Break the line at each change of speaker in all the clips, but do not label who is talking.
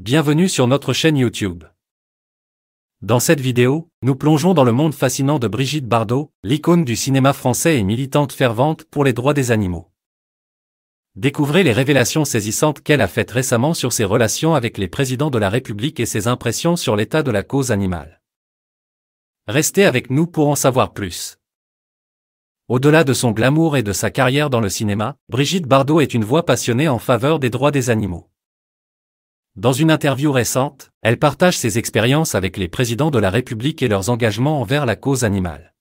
Bienvenue sur notre chaîne YouTube. Dans cette vidéo, nous plongeons dans le monde fascinant de Brigitte Bardot, l'icône du cinéma français et militante fervente pour les droits des animaux. Découvrez les révélations saisissantes qu'elle a faites récemment sur ses relations avec les présidents de la République et ses impressions sur l'état de la cause animale. Restez avec nous pour en savoir plus. Au-delà de son glamour et de sa carrière dans le cinéma, Brigitte Bardot est une voix passionnée en faveur des droits des animaux. Dans une interview récente, elle partage ses expériences avec les présidents de la République et leurs engagements envers la cause animale.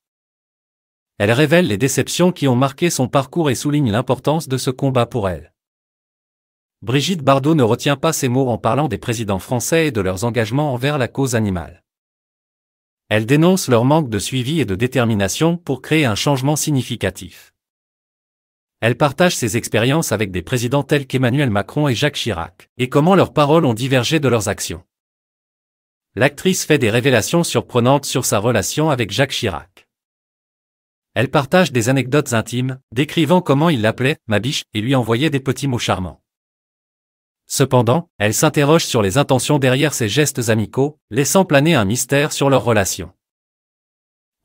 Elle révèle les déceptions qui ont marqué son parcours et souligne l'importance de ce combat pour elle. Brigitte Bardot ne retient pas ses mots en parlant des présidents français et de leurs engagements envers la cause animale. Elle dénonce leur manque de suivi et de détermination pour créer un changement significatif. Elle partage ses expériences avec des présidents tels qu'Emmanuel Macron et Jacques Chirac, et comment leurs paroles ont divergé de leurs actions. L'actrice fait des révélations surprenantes sur sa relation avec Jacques Chirac. Elle partage des anecdotes intimes, décrivant comment il l'appelait « ma biche » et lui envoyait des petits mots charmants. Cependant, elle s'interroge sur les intentions derrière ses gestes amicaux, laissant planer un mystère sur leur relation.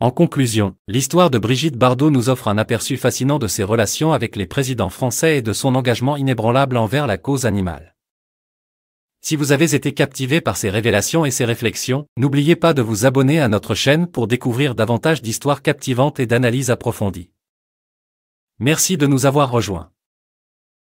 En conclusion, l'histoire de Brigitte Bardot nous offre un aperçu fascinant de ses relations avec les présidents français et de son engagement inébranlable envers la cause animale. Si vous avez été captivé par ces révélations et ses réflexions, n'oubliez pas de vous abonner à notre chaîne pour découvrir davantage d'histoires captivantes et d'analyses approfondies. Merci de nous avoir rejoints.